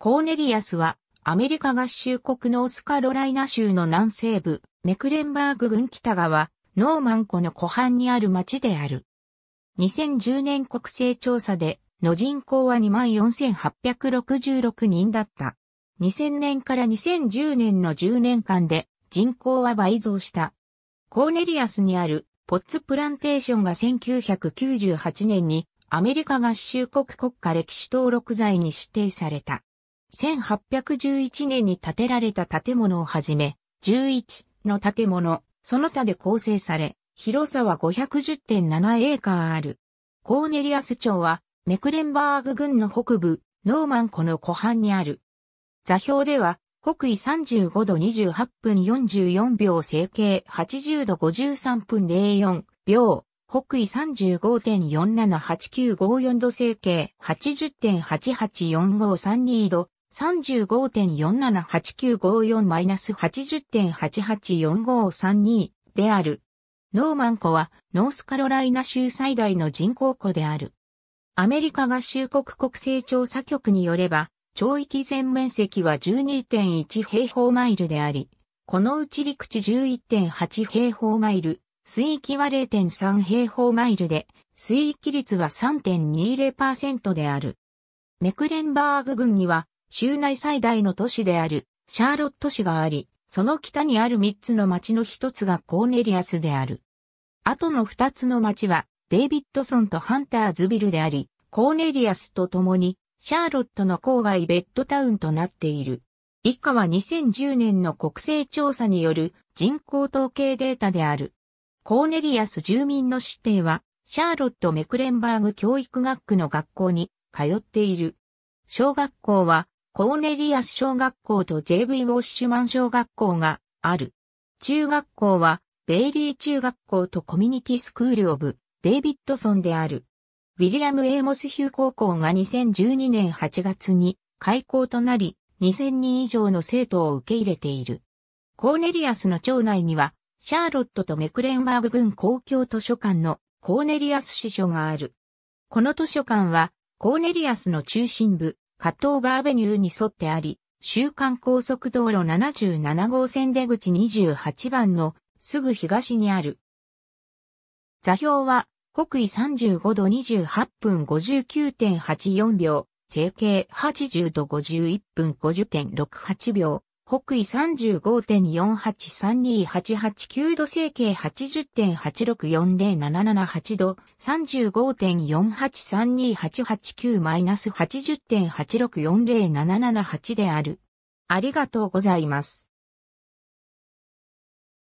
コーネリアスは、アメリカ合衆国ノースカロライナ州の南西部、メクレンバーグ郡北側、ノーマン湖の湖畔にある町である。2010年国勢調査で、の人口は24,866人だった。2000年から2010年の10年間で人口は倍増した。コーネリアスにあるポッツプランテーションが1998年にアメリカ合衆国国家歴史登録罪に指定された。1811年に建てられた建物をはじめ、11の建物、その他で構成され、広さは510.7エーカーある。コーネリアス町は、メクレンバーグ郡の北部、ノーマン湖の湖畔にある。座標では、北緯35度28分44秒整形80度53分04秒、北緯35.478954度整形80.884532度3 5 4 7 8 9 5 4 8 0 8 8 4 5 3 2である。ノーマン湖はノースカロライナ州最大の人口湖である。アメリカ合衆国国勢調査局によれば、町域全面積は12.1平方マイルであり、このうち陸地11.8平方マイル、水域は0.3平方マイルで、水域率は3.20%である。メクレンバーグ郡には州内最大の都市であるシャーロット市があり、その北にある3つの町の1つがコーネリアスである。あとの2つの町はデイビッドソンとハンターズビルであり、コーネリアスと共にシャーロットの郊外ベッドタウンとなっている。以下は2010年の国勢調査による人口統計データである。コーネリアス住民の指定は、シャーロット・メクレンバーグ教育学区の学校に通っている。小学校はコーネリアス小学校と JV ウォッシュマン小学校がある。中学校は、ベイリー中学校とコミュニティスクールオブ、デイビッドソンである。ウィリアム・エーモス・ヒュー高校が2012年8月に開校となり、2000人以上の生徒を受け入れている。コーネリアスの町内には、シャーロットとメクレンバーグ郡公共図書館のコーネリアス支所がある。この図書館は、コーネリアスの中心部、カ藤トーバーベニューに沿ってあり、週刊高速道路77号線出口28番のすぐ東にある。座標は北緯35度28分59.84秒、整形80度51分50.68秒、北緯35.483288度整形8 0 8 6 4 0 7 7 8度3 5 4 8 3 2 8 8 9 8 0 8 6 4 0 7 7 7 8である。ありがとうございます。